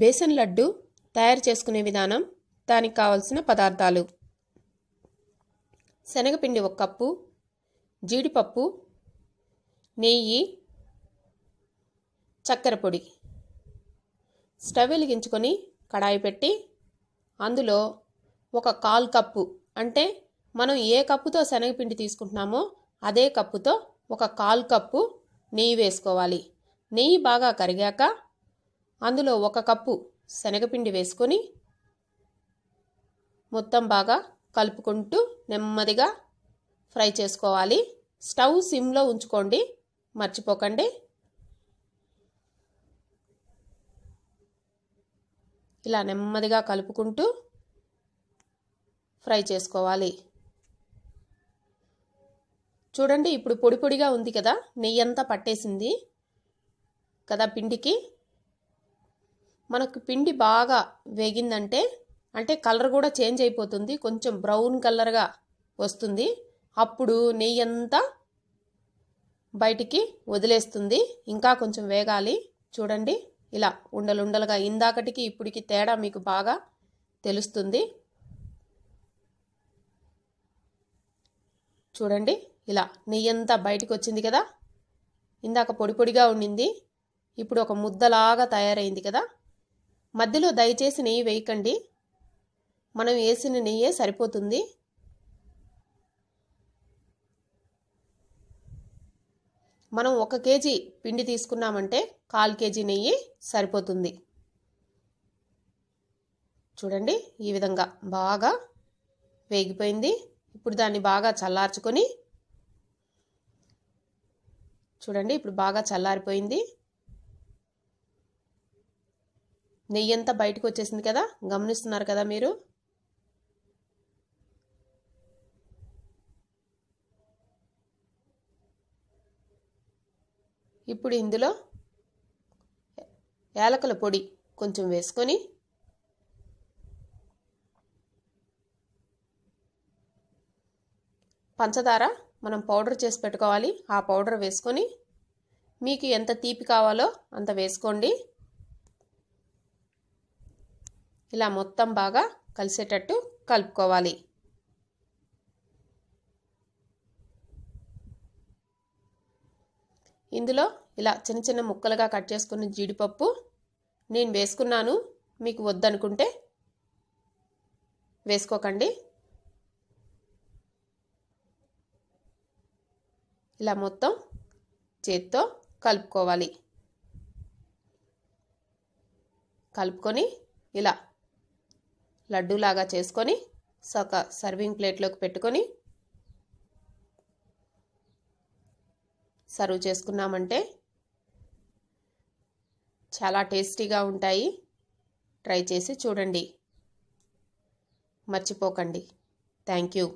బేసన్ లడ్డు తయారు చేసుకునే విధానం దానికి కావలసిన పదార్థాలు శనగపిండి ఒక కప్పు జీడిపప్పు నెయ్యి చక్కెర పొడి స్టవ్ వెలిగించుకొని కడాయి పెట్టి అందులో ఒక కాల్ కప్పు అంటే మనం ఏ కప్పుతో శనగపిండి తీసుకుంటున్నామో అదే కప్పుతో ఒక కాల్ కప్పు నెయ్యి వేసుకోవాలి నెయ్యి బాగా కరిగాక అందులో ఒక కప్పు శనగపిండి వేసుకొని మొత్తం బాగా కలుపుకుంటూ నెమ్మదిగా ఫ్రై చేసుకోవాలి స్టవ్ సిమ్లో ఉంచుకోండి మర్చిపోకండి ఇలా నెమ్మదిగా కలుపుకుంటూ ఫ్రై చేసుకోవాలి చూడండి ఇప్పుడు పొడి పొడిగా ఉంది కదా నెయ్యి అంతా పట్టేసింది కదా పిండికి మనకు పిండి బాగా వేగిందంటే అంటే కలర్ కూడా చేంజ్ అయిపోతుంది కొంచెం బ్రౌన్ కలర్గా వస్తుంది అప్పుడు నెయ్యి అంతా బయటికి వదిలేస్తుంది ఇంకా కొంచెం వేగాలి చూడండి ఇలా ఉండలుండలుగా ఇందాకటికి ఇప్పటికి తేడా మీకు బాగా తెలుస్తుంది చూడండి ఇలా నెయ్యి అంతా బయటకు వచ్చింది కదా ఇందాక పొడి పొడిగా ఉండింది ఇప్పుడు ఒక ముద్దలాగా తయారైంది కదా మధ్యలో దయచేసి నెయ్యి వేయకండి మనం వేసిన నెయ్యే సరిపోతుంది మనం ఒక కేజీ పిండి తీసుకున్నామంటే కాల్ కేజీ నెయ్యి సరిపోతుంది చూడండి ఈ విధంగా బాగా వేగిపోయింది ఇప్పుడు దాన్ని బాగా చల్లార్చుకొని చూడండి ఇప్పుడు బాగా చల్లారిపోయింది నెయ్యి అంతా బయటకు వచ్చేసింది కదా గమనిస్తున్నారు కదా మీరు ఇప్పుడు ఇందులో యాలకుల పొడి కొంచెం వేసుకొని పంచదార మనం పౌడర్ చేసి పెట్టుకోవాలి ఆ పౌడర్ వేసుకొని మీకు ఎంత తీపి కావాలో అంత వేసుకోండి ఇలా మొత్తం బాగా కలిసేటట్టు కలుపుకోవాలి ఇందులో ఇలా చిన్న చిన్న ముక్కలుగా కట్ చేసుకున్న జీడిపప్పు నేను వేసుకున్నాను మీకు వద్దనుకుంటే వేసుకోకండి ఇలా మొత్తం చేత్తో కలుపుకోవాలి కలుపుకొని ఇలా లడ్డూలాగా చేసుకొని ఒక సర్వింగ్ ప్లేట్లోకి పెట్టుకొని సర్వ్ చేసుకున్నామంటే చాలా టేస్టీగా ఉంటాయి ట్రై చేసి చూడండి మర్చిపోకండి థ్యాంక్ యూ